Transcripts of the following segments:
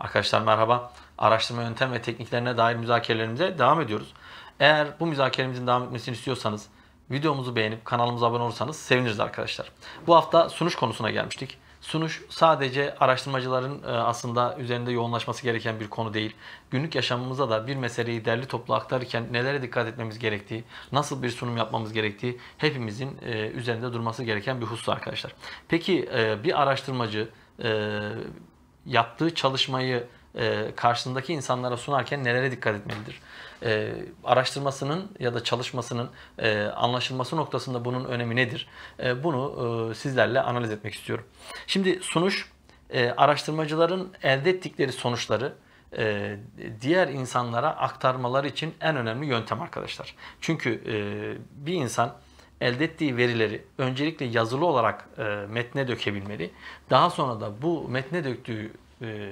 Arkadaşlar merhaba. Araştırma yöntem ve tekniklerine dair müzakerelerimize devam ediyoruz. Eğer bu müzakeremizin devam etmesini istiyorsanız videomuzu beğenip kanalımıza abone olursanız seviniriz arkadaşlar. Bu hafta sunuş konusuna gelmiştik. Sunuş sadece araştırmacıların e, aslında üzerinde yoğunlaşması gereken bir konu değil. Günlük yaşamımıza da bir meseleyi derli toplu aktarırken nelere dikkat etmemiz gerektiği, nasıl bir sunum yapmamız gerektiği hepimizin e, üzerinde durması gereken bir husus arkadaşlar. Peki e, bir araştırmacı yaptığı çalışmayı e, karşısındaki insanlara sunarken nelere dikkat etmelidir? E, araştırmasının ya da çalışmasının e, anlaşılması noktasında bunun önemi nedir? E, bunu e, sizlerle analiz etmek istiyorum. Şimdi sunuş, e, araştırmacıların elde ettikleri sonuçları, e, diğer insanlara aktarmaları için en önemli yöntem arkadaşlar. Çünkü e, bir insan elde ettiği verileri öncelikle yazılı olarak e, metne dökebilmeli. Daha sonra da bu metne döktüğü e,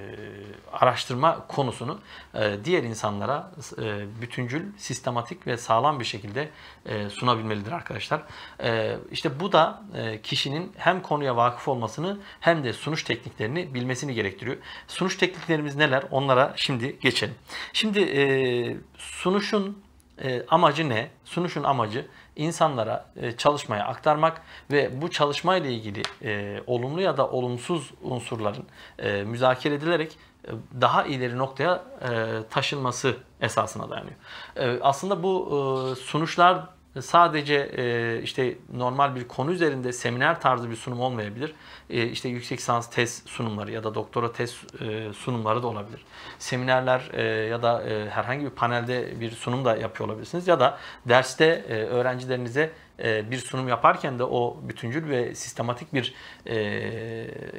araştırma konusunu e, diğer insanlara e, bütüncül, sistematik ve sağlam bir şekilde e, sunabilmelidir arkadaşlar. E, işte bu da e, kişinin hem konuya vakıf olmasını hem de sunuş tekniklerini bilmesini gerektiriyor. Sunuş tekniklerimiz neler? Onlara şimdi geçelim. Şimdi e, sunuşun e, amacı ne? Sunuşun amacı insanlara e, çalışmaya aktarmak ve bu çalışma ile ilgili e, olumlu ya da olumsuz unsurların e, müzakere edilerek e, daha ileri noktaya e, taşınması esasına dayanıyor. E, aslında bu e, sunuşlar sadece e, işte normal bir konu üzerinde seminer tarzı bir sunum olmayabilir. E, işte yüksek lisans tez sunumları ya da doktora tez e, sunumları da olabilir. Seminerler e, ya da e, herhangi bir panelde bir sunum da yapıyor olabilirsiniz ya da derste e, öğrencilerinize e, bir sunum yaparken de o bütüncül ve sistematik bir e,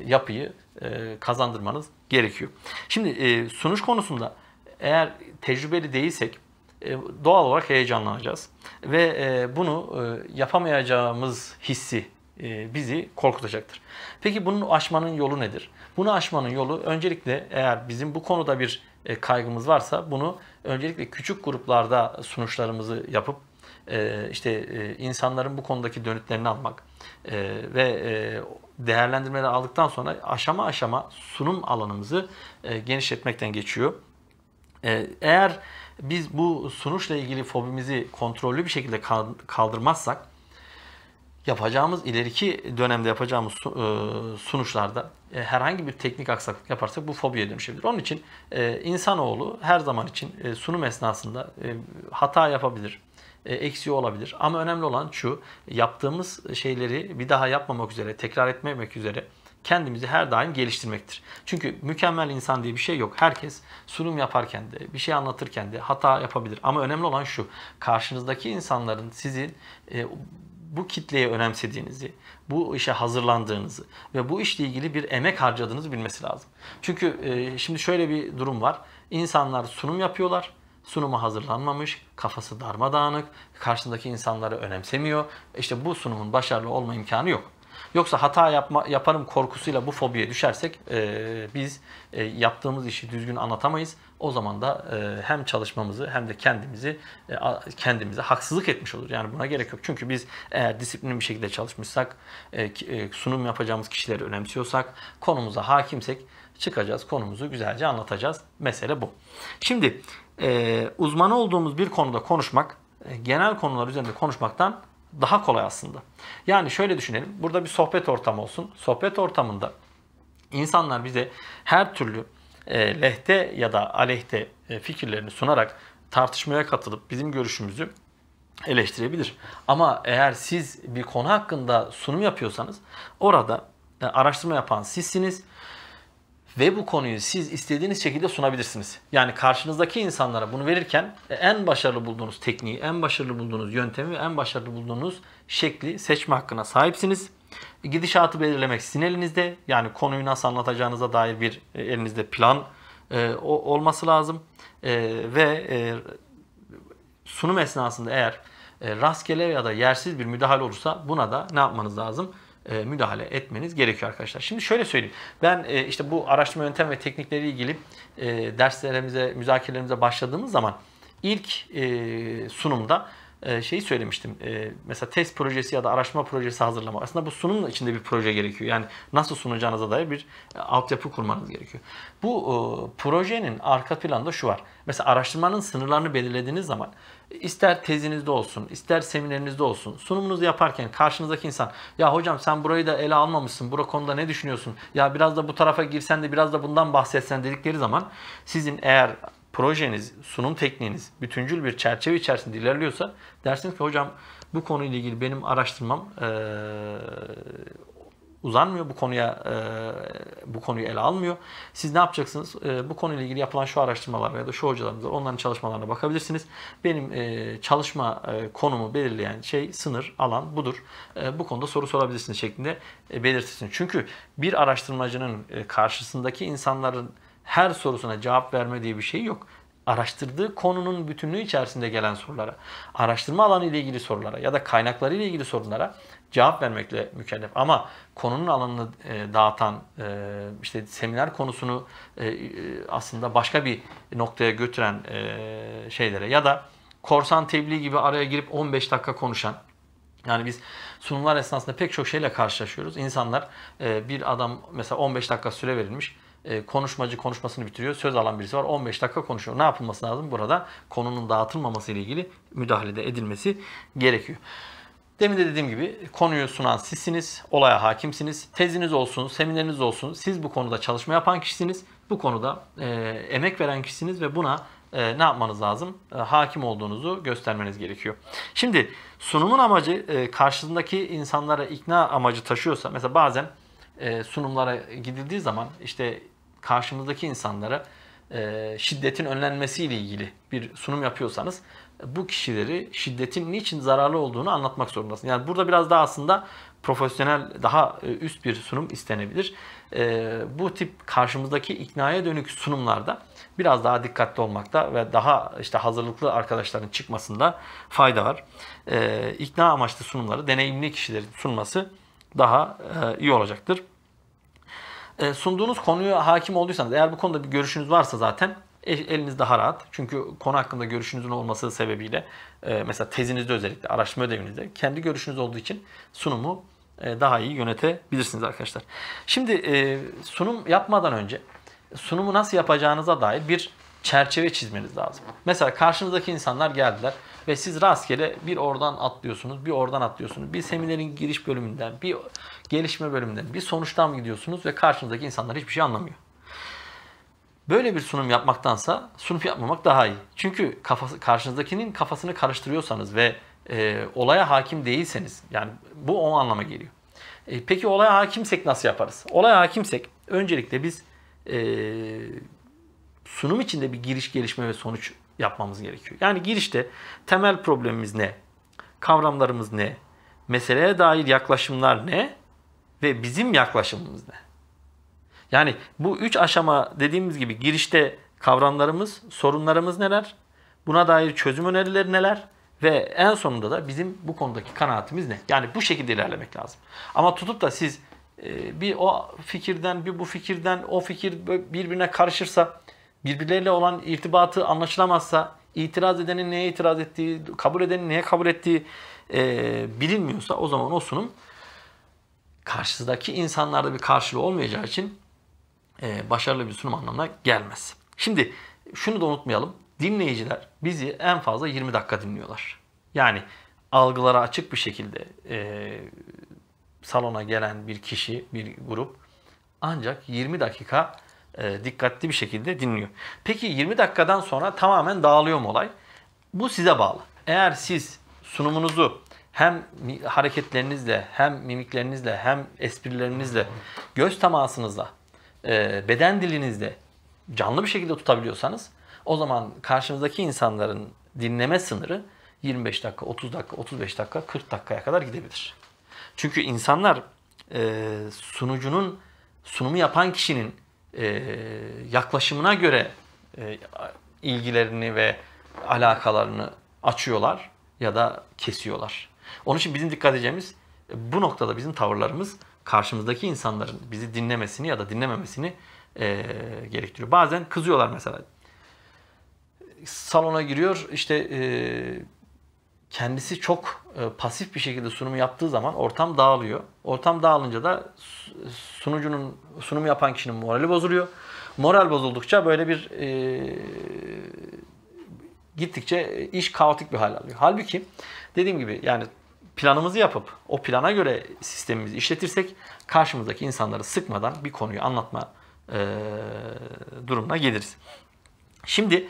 yapıyı e, kazandırmanız gerekiyor. Şimdi sunuş konusunda eğer tecrübeli değilsek e, doğal olarak heyecanlanacağız. Ve e, bunu e, yapamayacağımız hissi bizi korkutacaktır. Peki bunu aşmanın yolu nedir? Bunu aşmanın yolu öncelikle eğer bizim bu konuda bir kaygımız varsa bunu öncelikle küçük gruplarda sunuşlarımızı yapıp işte insanların bu konudaki dönütlerini almak ve değerlendirmeleri aldıktan sonra aşama aşama sunum alanımızı genişletmekten geçiyor. Eğer biz bu sunuşla ilgili fobimizi kontrollü bir şekilde kaldırmazsak yapacağımız ileriki dönemde yapacağımız e, sunuşlarda e, herhangi bir teknik aksaklık yaparsak bu fobiye dönüşebilir. Onun için e, insanoğlu her zaman için sunum esnasında hata yapabilir, eksiği olabilir. Ama önemli olan şu, yaptığımız şeyleri bir daha yapmamak üzere, tekrar etmemek üzere kendimizi her daim geliştirmektir. Çünkü mükemmel insan diye bir şey yok. Herkes sunum yaparken de, bir şey anlatırken de hata yapabilir. Ama önemli olan şu, karşınızdaki insanların sizin e, bu kitleye önemsediğinizi, bu işe hazırlandığınızı ve bu işle ilgili bir emek harcadığınızı bilmesi lazım. Çünkü e, şimdi şöyle bir durum var. İnsanlar sunum yapıyorlar, sunuma hazırlanmamış, kafası darmadağınık, karşısındaki insanları önemsemiyor. İşte bu sunumun başarılı olma imkanı yok. Yoksa hata yapma, yaparım korkusuyla bu fobiye düşersek e, biz e, yaptığımız işi düzgün anlatamayız. O zaman da e, hem çalışmamızı hem de kendimizi e, kendimize haksızlık etmiş olur. Yani buna gerek yok. Çünkü biz eğer disiplinli bir şekilde çalışmışsak, e, e, sunum yapacağımız kişileri önemsiyorsak, konumuza hakimsek çıkacağız, konumuzu güzelce anlatacağız. Mesele bu. Şimdi e, uzmanı olduğumuz bir konuda konuşmak, e, genel konular üzerinde konuşmaktan daha kolay aslında. Yani şöyle düşünelim. Burada bir sohbet ortamı olsun. Sohbet ortamında insanlar bize her türlü e, lehte ya da aleyhte e, fikirlerini sunarak tartışmaya katılıp bizim görüşümüzü eleştirebilir. Ama eğer siz bir konu hakkında sunum yapıyorsanız orada e, araştırma yapan sizsiniz ve bu konuyu siz istediğiniz şekilde sunabilirsiniz. Yani karşınızdaki insanlara bunu verirken e, en başarılı bulduğunuz tekniği, en başarılı bulduğunuz yöntemi, en başarılı bulduğunuz şekli seçme hakkına sahipsiniz. E, gidişatı belirlemek sizin elinizde. Yani konuyu nasıl anlatacağınıza dair bir e, elinizde plan olması lazım. Ve sunum esnasında eğer rastgele ya da yersiz bir müdahale olursa buna da ne yapmanız lazım? E, müdahale etmeniz gerekiyor arkadaşlar. Şimdi şöyle söyleyeyim. Ben e, işte bu araştırma yöntem ve teknikleri ilgili e, derslerimize, müzakerelerimize başladığımız zaman ilk sunumda şeyi söylemiştim. Mesela test projesi ya da araştırma projesi hazırlama. Aslında bu sunumun içinde bir proje gerekiyor. Yani nasıl sunacağınıza dair bir altyapı kurmanız gerekiyor. Bu projenin arka planda şu var. Mesela araştırmanın sınırlarını belirlediğiniz zaman İster tezinizde olsun, ister seminerinizde olsun, sunumunuzu yaparken karşınızdaki insan ya hocam sen burayı da ele almamışsın, bura konuda ne düşünüyorsun, ya biraz da bu tarafa girsen de biraz da bundan bahsetsen dedikleri zaman sizin eğer projeniz, sunum tekniğiniz bütüncül bir çerçeve içerisinde ilerliyorsa dersiniz ki hocam bu konuyla ilgili benim araştırmam e, uzanmıyor bu konuya e, bu konuyu ele almıyor. Siz ne yapacaksınız? E, bu konuyla ilgili yapılan şu araştırmalar ya da şu hocalarımız var. Onların çalışmalarına bakabilirsiniz. Benim e, çalışma e, konumu belirleyen şey sınır, alan budur. E, bu konuda soru sorabilirsiniz şeklinde e, belirtirsin. Çünkü bir araştırmacının e, karşısındaki insanların her sorusuna cevap verme diye bir şey yok araştırdığı konunun bütünlüğü içerisinde gelen sorulara, araştırma alanı ile ilgili sorulara ya da kaynakları ile ilgili sorulara cevap vermekle mükellef. Ama konunun alanını e, dağıtan, e, işte seminer konusunu e, e aslında başka bir noktaya götüren e, şeylere ya da korsan tebliğ gibi araya girip 15 dakika konuşan, yani biz sunumlar esnasında pek çok şeyle karşılaşıyoruz. İnsanlar e, bir adam mesela 15 dakika süre verilmiş e, konuşmacı konuşmasını bitiriyor. Söz alan birisi var. 15 dakika konuşuyor. Ne yapılması lazım? Burada konunun dağıtılmaması ile ilgili müdahalede edilmesi gerekiyor. Demin de dediğim gibi konuyu sunan sizsiniz, olaya hakimsiniz, teziniz olsun, semineriniz olsun. Siz bu konuda çalışma yapan kişisiniz, bu konuda e, emek veren kişisiniz ve buna e, ne yapmanız lazım? E, hakim olduğunuzu göstermeniz gerekiyor. Şimdi sunumun amacı e, karşısındaki insanlara ikna amacı taşıyorsa, mesela bazen e, sunumlara gidildiği zaman işte karşımızdaki insanlara e, şiddetin önlenmesiyle ilgili bir sunum yapıyorsanız bu kişileri şiddetin niçin zararlı olduğunu anlatmak zorundasınız. Yani burada biraz daha aslında profesyonel, daha e, üst bir sunum istenebilir. E, bu tip karşımızdaki iknaya dönük sunumlarda biraz daha dikkatli olmakta ve daha işte hazırlıklı arkadaşların çıkmasında fayda var. E, ikna amaçlı sunumları deneyimli kişilerin sunması daha e, iyi olacaktır. E, sunduğunuz konuya hakim olduysanız eğer bu konuda bir görüşünüz varsa zaten e, eliniz daha rahat. Çünkü konu hakkında görüşünüzün olması sebebiyle e, mesela tezinizde özellikle araştırma ödevinizde kendi görüşünüz olduğu için sunumu daha iyi yönetebilirsiniz arkadaşlar. Şimdi sunum yapmadan önce sunumu nasıl yapacağınıza dair bir çerçeve çizmeniz lazım. Mesela karşınızdaki insanlar geldiler ve siz rastgele bir oradan atlıyorsunuz, bir oradan atlıyorsunuz. Bir seminerin giriş bölümünden, bir gelişme bölümünde bir sonuçtan gidiyorsunuz ve karşınızdaki insanlar hiçbir şey anlamıyor. Böyle bir sunum yapmaktansa sunum yapmamak daha iyi. Çünkü kafası, karşınızdakinin kafasını karıştırıyorsanız ve e, olaya hakim değilseniz yani bu o anlama geliyor. E, peki olaya hakimsek nasıl yaparız? Olaya hakimsek öncelikle biz e, sunum içinde bir giriş gelişme ve sonuç yapmamız gerekiyor. Yani girişte temel problemimiz ne? Kavramlarımız ne? Meseleye dair yaklaşımlar ne? ve bizim yaklaşımımız ne? Yani bu üç aşama dediğimiz gibi girişte kavramlarımız, sorunlarımız neler? Buna dair çözüm önerileri neler? Ve en sonunda da bizim bu konudaki kanaatimiz ne? Yani bu şekilde ilerlemek lazım. Ama tutup da siz e, bir o fikirden, bir bu fikirden, o fikir birbirine karışırsa, birbirleriyle olan irtibatı anlaşılamazsa, itiraz edenin neye itiraz ettiği, kabul edenin neye kabul ettiği e, bilinmiyorsa o zaman o sunum Karşısındaki insanlarda bir karşılığı olmayacağı için e, başarılı bir sunum anlamına gelmez. Şimdi şunu da unutmayalım. Dinleyiciler bizi en fazla 20 dakika dinliyorlar. Yani algılara açık bir şekilde e, salona gelen bir kişi, bir grup ancak 20 dakika e, dikkatli bir şekilde dinliyor. Peki 20 dakikadan sonra tamamen dağılıyor mu olay? Bu size bağlı. Eğer siz sunumunuzu hem hareketlerinizle, hem mimiklerinizle, hem esprilerinizle, göz temasınızla, e, beden dilinizle canlı bir şekilde tutabiliyorsanız o zaman karşınızdaki insanların dinleme sınırı 25 dakika, 30 dakika, 35 dakika, 40 dakikaya kadar gidebilir. Çünkü insanlar e, sunucunun, sunumu yapan kişinin e, yaklaşımına göre ilgilerini ve alakalarını açıyorlar ya da kesiyorlar. Onun için bizim dikkat edeceğimiz e, bu noktada bizim tavırlarımız karşımızdaki insanların bizi dinlemesini ya da dinlememesini e, gerektiriyor. Bazen kızıyorlar mesela. Salona giriyor işte e, kendisi çok e, pasif bir şekilde sunumu yaptığı zaman ortam dağılıyor. Ortam dağılınca da sunucunun sunumu yapan kişinin morali bozuluyor. Moral bozuldukça böyle bir e, gittikçe iş kaotik bir hal alıyor. Halbuki dediğim gibi yani planımızı yapıp o plana göre sistemimizi işletirsek karşımızdaki insanları sıkmadan bir konuyu anlatma e, durumuna geliriz. Şimdi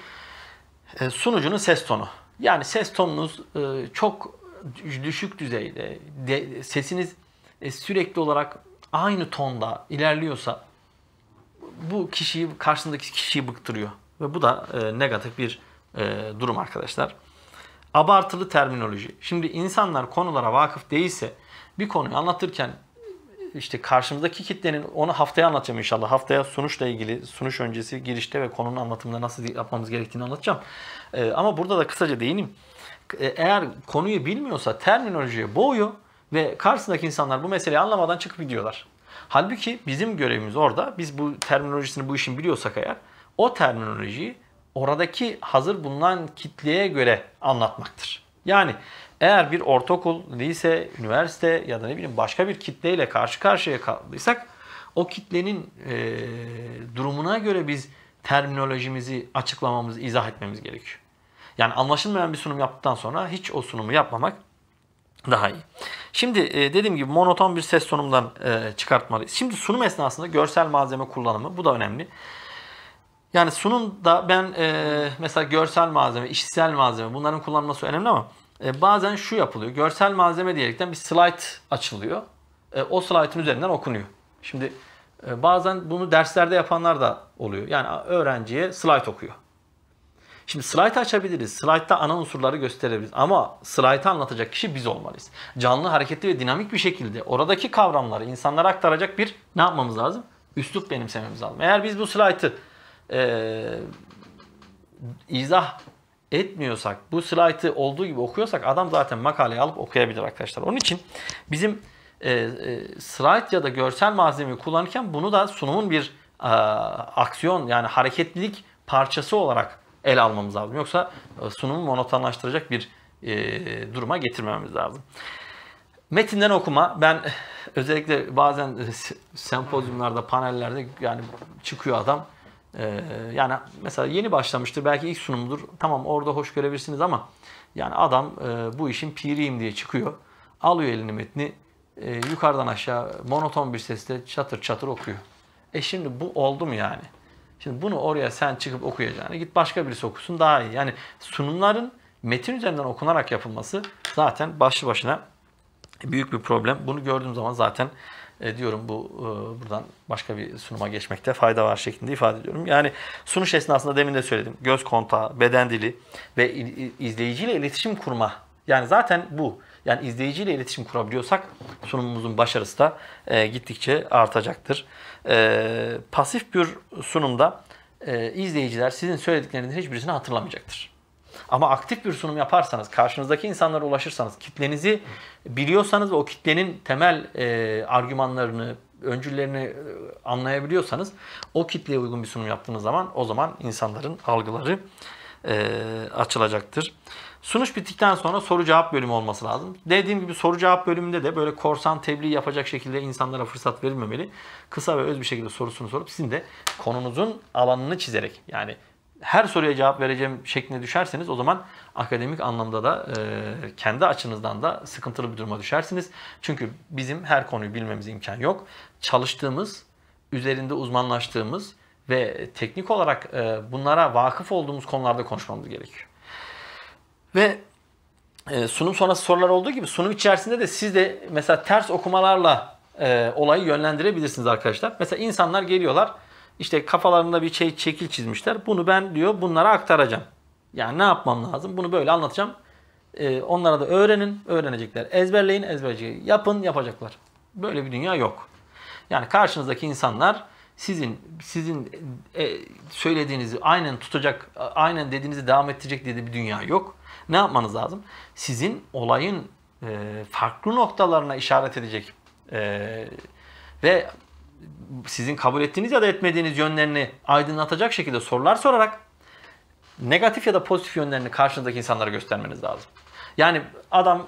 e, sunucunun ses tonu. Yani ses tonunuz e, çok düşük düzeyde, de, sesiniz e, sürekli olarak aynı tonda ilerliyorsa bu kişiyi karşısındaki kişiyi bıktırıyor ve bu da e, negatif bir e, durum arkadaşlar abartılı terminoloji. Şimdi insanlar konulara vakıf değilse bir konuyu anlatırken işte karşımızdaki kitlenin onu haftaya anlatacağım inşallah. Haftaya sunuşla ilgili sunuş öncesi girişte ve konunun anlatımında nasıl yapmamız gerektiğini anlatacağım. Ee, ama burada da kısaca değineyim. E, eğer konuyu bilmiyorsa terminolojiye boğuyor ve karşısındaki insanlar bu meseleyi anlamadan çıkıp gidiyorlar. Halbuki bizim görevimiz orada. Biz bu terminolojisini bu işin biliyorsak eğer o terminolojiyi oradaki hazır bulunan kitleye göre anlatmaktır. Yani eğer bir ortaokul, lise, üniversite ya da ne bileyim başka bir kitleyle karşı karşıya kaldıysak o kitlenin e, durumuna göre biz terminolojimizi açıklamamız, izah etmemiz gerekiyor. Yani anlaşılmayan bir sunum yaptıktan sonra hiç o sunumu yapmamak daha iyi. Şimdi e, dediğim gibi monoton bir ses sunumdan e, çıkartmalıyız. Şimdi sunum esnasında görsel malzeme kullanımı bu da önemli. Yani sunumda ben e, mesela görsel malzeme, işitsel malzeme bunların kullanılması önemli ama e, bazen şu yapılıyor. Görsel malzeme diyerekten bir slide açılıyor. E, o slide'ın üzerinden okunuyor. Şimdi e, bazen bunu derslerde yapanlar da oluyor. Yani öğrenciye slide okuyor. Şimdi slide açabiliriz. Slide'da ana unsurları gösterebiliriz. Ama slide'ı anlatacak kişi biz olmalıyız. Canlı, hareketli ve dinamik bir şekilde oradaki kavramları insanlara aktaracak bir ne yapmamız lazım? Üslup benimsememiz lazım. Eğer biz bu slide'ı e, izah etmiyorsak, bu slaytı olduğu gibi okuyorsak adam zaten makaleyi alıp okuyabilir arkadaşlar. Onun için bizim e, e, slide ya da görsel malzemeyi kullanırken bunu da sunumun bir e, aksiyon yani hareketlilik parçası olarak el almamız lazım. Yoksa e, sunumu monotonlaştıracak bir e, duruma getirmememiz lazım. Metinden okuma. Ben özellikle bazen e, sempozyumlarda, panellerde yani çıkıyor adam ee, yani mesela yeni başlamıştır belki ilk sunumdur. Tamam orada hoş görebilirsiniz ama yani adam e, bu işin piriyim diye çıkıyor. Alıyor elini metni e, yukarıdan aşağı monoton bir sesle çatır çatır okuyor. E şimdi bu oldu mu yani? Şimdi bunu oraya sen çıkıp okuyacaksın. Git başka birisi okusun daha iyi. Yani sunumların metin üzerinden okunarak yapılması zaten başlı başına büyük bir problem. Bunu gördüğüm zaman zaten e, diyorum bu e, buradan başka bir sunuma geçmekte fayda var şeklinde ifade ediyorum. Yani sunuş esnasında demin de söyledim. Göz kontağı, beden dili ve izleyiciyle iletişim kurma. Yani zaten bu. Yani izleyiciyle iletişim kurabiliyorsak sunumumuzun başarısı da e, gittikçe artacaktır. pasif bir sunumda izleyiciler sizin söylediklerinizin hiçbirisini hatırlamayacaktır. Ama aktif bir sunum yaparsanız, karşınızdaki insanlara ulaşırsanız, kitlenizi biliyorsanız ve o kitlenin temel e, argümanlarını, öncüllerini e, anlayabiliyorsanız o kitleye uygun bir sunum yaptığınız zaman o zaman insanların algıları e, açılacaktır. Sunuş bittikten sonra soru cevap bölümü olması lazım. Dediğim gibi soru cevap bölümünde de böyle korsan tebliğ yapacak şekilde insanlara fırsat verilmemeli. Kısa ve öz bir şekilde sorusunu sorup sizin de konunuzun alanını çizerek yani her soruya cevap vereceğim şekline düşerseniz o zaman akademik anlamda da e, kendi açınızdan da sıkıntılı bir duruma düşersiniz. Çünkü bizim her konuyu bilmemiz imkan yok. Çalıştığımız, üzerinde uzmanlaştığımız ve teknik olarak e, bunlara vakıf olduğumuz konularda konuşmamız gerekiyor. Ve e, sunum sonrası sorular olduğu gibi sunum içerisinde de siz de mesela ters okumalarla e, olayı yönlendirebilirsiniz arkadaşlar. Mesela insanlar geliyorlar işte kafalarında bir şey çekil çizmişler. Bunu ben diyor bunlara aktaracağım. Yani ne yapmam lazım? Bunu böyle anlatacağım. Ee, onlara da öğrenin, öğrenecekler. Ezberleyin, ezberleyin. Yapın, yapacaklar. Böyle bir dünya yok. Yani karşınızdaki insanlar sizin sizin e, söylediğinizi aynen tutacak, aynen dediğinizi devam ettirecek diye bir dünya yok. Ne yapmanız lazım? Sizin olayın e, farklı noktalarına işaret edecek e, ve sizin kabul ettiğiniz ya da etmediğiniz yönlerini aydınlatacak şekilde sorular sorarak negatif ya da pozitif yönlerini karşınızdaki insanlara göstermeniz lazım. Yani adam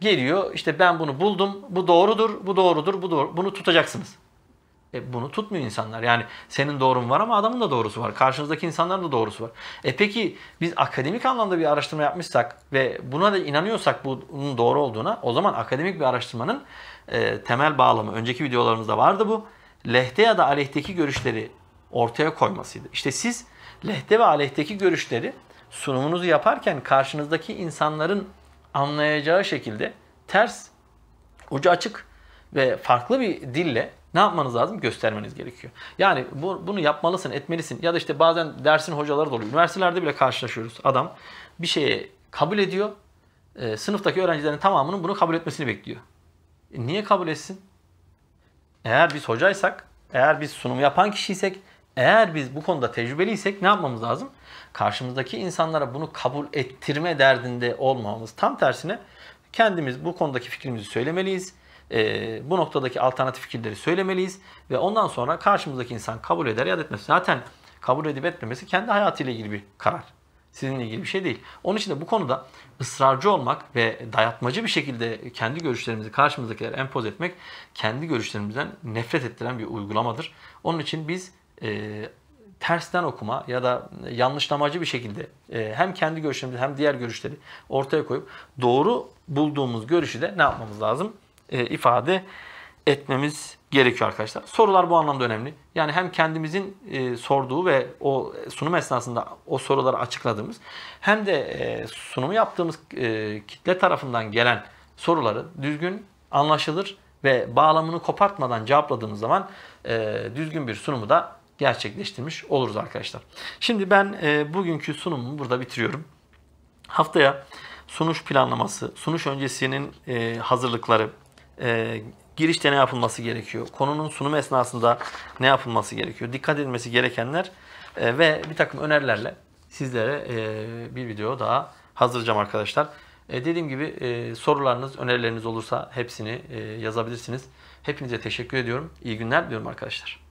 geliyor işte ben bunu buldum, bu doğrudur, bu doğrudur, bu doğru, bunu tutacaksınız. E bunu tutmuyor insanlar. Yani senin doğrun var ama adamın da doğrusu var. Karşınızdaki insanların da doğrusu var. E peki biz akademik anlamda bir araştırma yapmışsak ve buna da inanıyorsak bunun doğru olduğuna o zaman akademik bir araştırmanın e, temel bağlamı önceki videolarımızda vardı bu. Lehte ya da aleyhteki görüşleri ortaya koymasıydı. İşte siz lehte ve aleyhteki görüşleri sunumunuzu yaparken karşınızdaki insanların anlayacağı şekilde ters, ucu açık ve farklı bir dille ne yapmanız lazım? Göstermeniz gerekiyor. Yani bu, bunu yapmalısın, etmelisin. Ya da işte bazen dersin hocaları da oluyor. Üniversitelerde bile karşılaşıyoruz. Adam bir şeye kabul ediyor. E, sınıftaki öğrencilerin tamamının bunu kabul etmesini bekliyor. E, niye kabul etsin? Eğer biz hocaysak, eğer biz sunum yapan kişiysek, eğer biz bu konuda tecrübeliysek ne yapmamız lazım? Karşımızdaki insanlara bunu kabul ettirme derdinde olmamız Tam tersine kendimiz bu konudaki fikrimizi söylemeliyiz e, bu noktadaki alternatif fikirleri söylemeliyiz ve ondan sonra karşımızdaki insan kabul eder ya da etmez. Zaten kabul edip etmemesi kendi hayatıyla ilgili bir karar. Sizinle ilgili bir şey değil. Onun için de bu konuda ısrarcı olmak ve dayatmacı bir şekilde kendi görüşlerimizi karşımızdakilere empoze etmek kendi görüşlerimizden nefret ettiren bir uygulamadır. Onun için biz e, tersten okuma ya da yanlışlamacı bir şekilde e, hem kendi görüşlerimizi hem diğer görüşleri ortaya koyup doğru bulduğumuz görüşü de ne yapmamız lazım? E, ifade etmemiz gerekiyor arkadaşlar. Sorular bu anlamda önemli. Yani hem kendimizin e, sorduğu ve o sunum esnasında o soruları açıkladığımız hem de e, sunumu yaptığımız kitle tarafından gelen soruları düzgün, anlaşılır ve bağlamını kopartmadan cevapladığımız zaman düzgün bir sunumu da gerçekleştirmiş oluruz arkadaşlar. Şimdi ben bugünkü sunumumu burada bitiriyorum. Haftaya sunuş planlaması, sunuş öncesinin hazırlıkları, e, girişte ne yapılması gerekiyor? Konunun sunumu esnasında ne yapılması gerekiyor? Dikkat edilmesi gerekenler e, ve bir takım önerilerle sizlere e, bir video daha hazırlayacağım arkadaşlar. E, dediğim gibi e, sorularınız, önerileriniz olursa hepsini e, yazabilirsiniz. Hepinize teşekkür ediyorum. İyi günler diliyorum arkadaşlar.